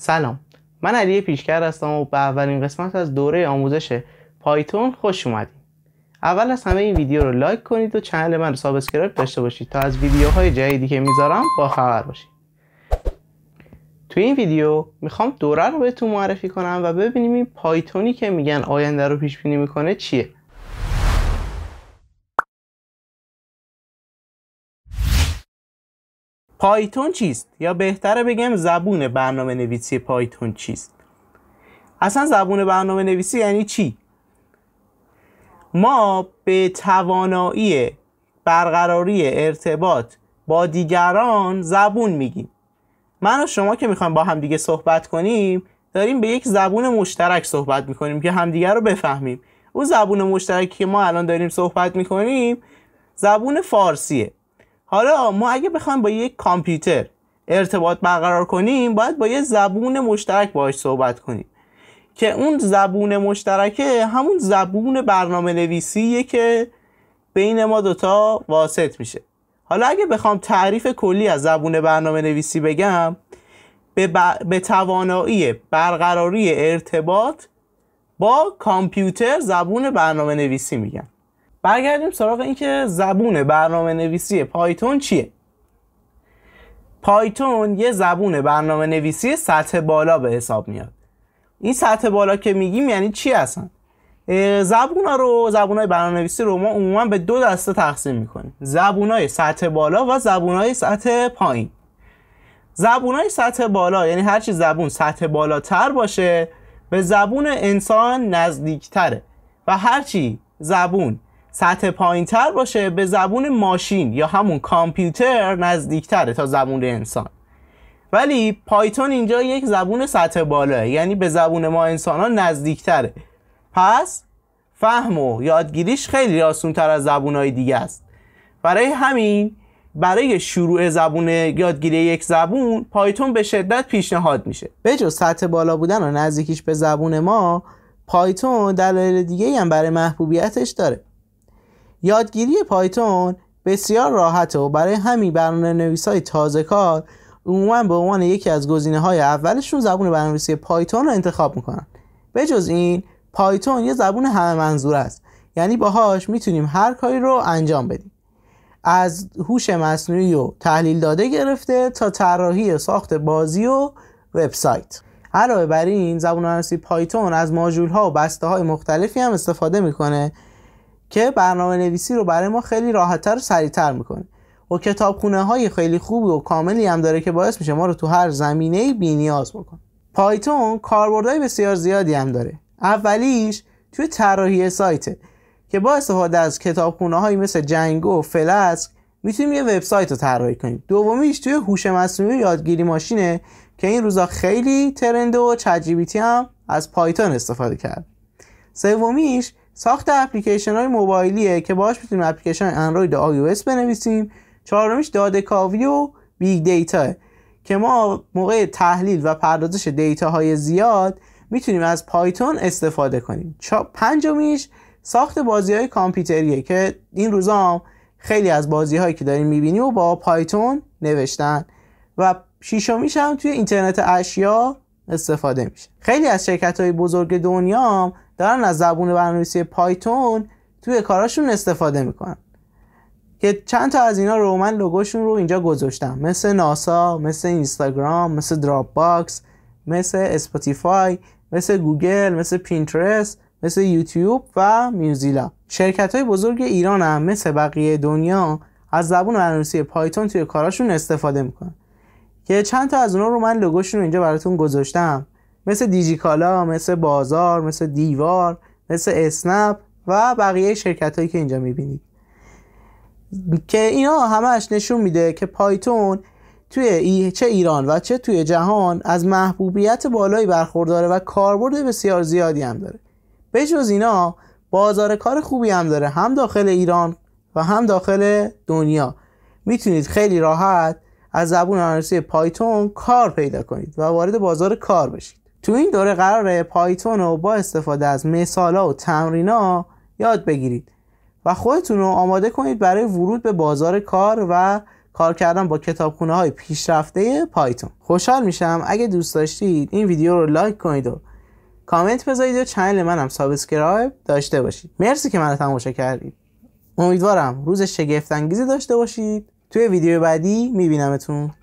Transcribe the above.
سلام من علی پیشکر هستم و به اولین قسمت از دوره آموزش پایتون خوش اومدید اول از همه این ویدیو رو لایک کنید و چنل من رو سابسکرایب داشته باشید تا از ویدیوهای جدیدی که میذارم با خبر باشید توی این ویدیو میخوام دوره رو بهتون معرفی کنم و ببینیم این پایتونی که میگن آینده رو پیش بینی میکنه چیه پایتون چیست یا بهتره بگم زبون برنامه نویسی پایتون چیست اصلا زبون برنامه نویسی یعنی چی ما به توانایی برقراری ارتباط با دیگران زبون میگیم من و شما که میخوایم با همدیگه صحبت کنیم داریم به یک زبون مشترک صحبت میکنیم که همدیگه رو بفهمیم اون زبون مشترکی که ما الان داریم صحبت میکنیم زبون فارسیه حالا ما اگه بخوایم با یک کامپیوتر ارتباط برقرار کنیم باید با یه زبون مشترک باهاش صحبت کنیم که اون زبون مشترکه همون زبون برنامه نویسیه که بین ما دوتا واسط میشه حالا اگه بخوام تعریف کلی از زبون برنامه نویسی بگم به, به توانایی برقراری ارتباط با کامپیوتر زبون برنامه نویسی میگم. برگردیم سراغ اینکه زبون برنامه نویسی پایتون چیه پایتون یه زبون برنامه نویسی سطح بالا به حساب میاد این سطح بالا که میگیم یعنی چی هستن زبون رو زبون های برنامه نویسی رو ما عموما به دو دسته تقسیم میکنیم زبون های سطح بالا و زبون های سطح پایین زبون های سطح بالا یعنی هرچی زبون سطح بالاتر باشه به زبون انسان نزدیکتره و هرچی زبون سطح پایین تر باشه به زبون ماشین یا همون کامپیوتر نزدیکتره تا زبون انسان ولی پایتون اینجا یک زبون سطح بالاه یعنی به زبون ما انسان ها نزدیکتره پس فهم و یادگیریش خیلی آسون تر از زبون های دیگه است برای همین برای شروع زبون یادگیری یک زبون پایتون به شدت پیشنهاد میشه به جز سطح بالا بودن و نزدیکیش به زبون ما پایتون دلایل دیگه هم برای محبوبیتش داره یادگیری پایتون بسیار راحته و برای همین برنامه نویس های تازه کار عموما به عنوان یکی از گزینه های اولشون زبون برنامه‌نویسی پایتون رو انتخاب میکنن به جز این پایتون یه زبون همه منظور است یعنی باهاش میتونیم هر کاری رو انجام بدیم از هوش مصنوعی و تحلیل داده گرفته تا طراحی ساخت بازی و وبسایت علاوه بر این زبون زبان پایتون از ماژول ها و بسته های مختلفی هم استفاده میکنه که برنامه نویسی رو برای ما خیلی راحتتر و سریعتر میکنه و خونه های خیلی خوبی و کاملی هم داره که باعث میشه ما رو تو هر زمینه بی نیاز بکن. پایتون کاربردهای بسیار زیادی هم داره اولیش توی طراحی سایت که با استفاده از کتابخونه‌هایی مثل جنگو و فلسک میتونیم یه وبسایت رو طراحی کنیم دومیش توی هوش مصنوعی یادگیری ماشینه که این روزا خیلی ترنده و چجیبیتی هم از پایتون استفاده کرد سومیش ساخت اپلیکیشن های موبایلیه که باهاش میتونیم اپلیکیشن اندروید و آی بنویسیم چهارمیش داده کاوی و بیگ دیتا که ما موقع تحلیل و پردازش دیتا های زیاد میتونیم از پایتون استفاده کنیم پنجمیش ساخت بازی های کامپیوتریه که این روزا خیلی از بازی هایی که داریم میبینیم و با پایتون نوشتن و شیشمیش هم توی اینترنت اشیا استفاده میشه خیلی از شرکت های بزرگ دنیا دارن از زبون برنامه‌نویسی پایتون توی کاراشون استفاده میکنن که چند تا از اینا رو من لوگوشون رو اینجا گذاشتم مثل ناسا مثل اینستاگرام مثل دراپ باکس مثل اسپاتیفای مثل گوگل مثل پینترست مثل یوتیوب و میوزیلا شرکت های بزرگ ایران هم مثل بقیه دنیا از زبون برنامه‌نویسی پایتون توی کاراشون استفاده میکنن که چند تا از اونا رو من لوگوشون رو اینجا براتون گذاشتم مثل دیجیکالا مثل بازار مثل دیوار مثل اسنپ و بقیه شرکت هایی که اینجا میبینید که اینا همش نشون میده که پایتون توی چه ایران و چه توی جهان از محبوبیت بالایی برخورداره و کاربرد بسیار زیادی هم داره به جز اینا بازار کار خوبی هم داره هم داخل ایران و هم داخل دنیا میتونید خیلی راحت از زبون آنرسی پایتون کار پیدا کنید و وارد بازار کار بشید تو این دوره قراره پایتون رو با استفاده از مثالا و تمرینا یاد بگیرید و خودتون رو آماده کنید برای ورود به بازار کار و کار کردن با کتابخونه های پیشرفته پایتون خوشحال میشم اگه دوست داشتید این ویدیو رو لایک کنید و کامنت بذارید و چنل منم سابسکرایب داشته باشید مرسی که منو تماشا کردید امیدوارم روز شگفت انگیزی داشته باشید توی ویدیو بعدی میبینمتون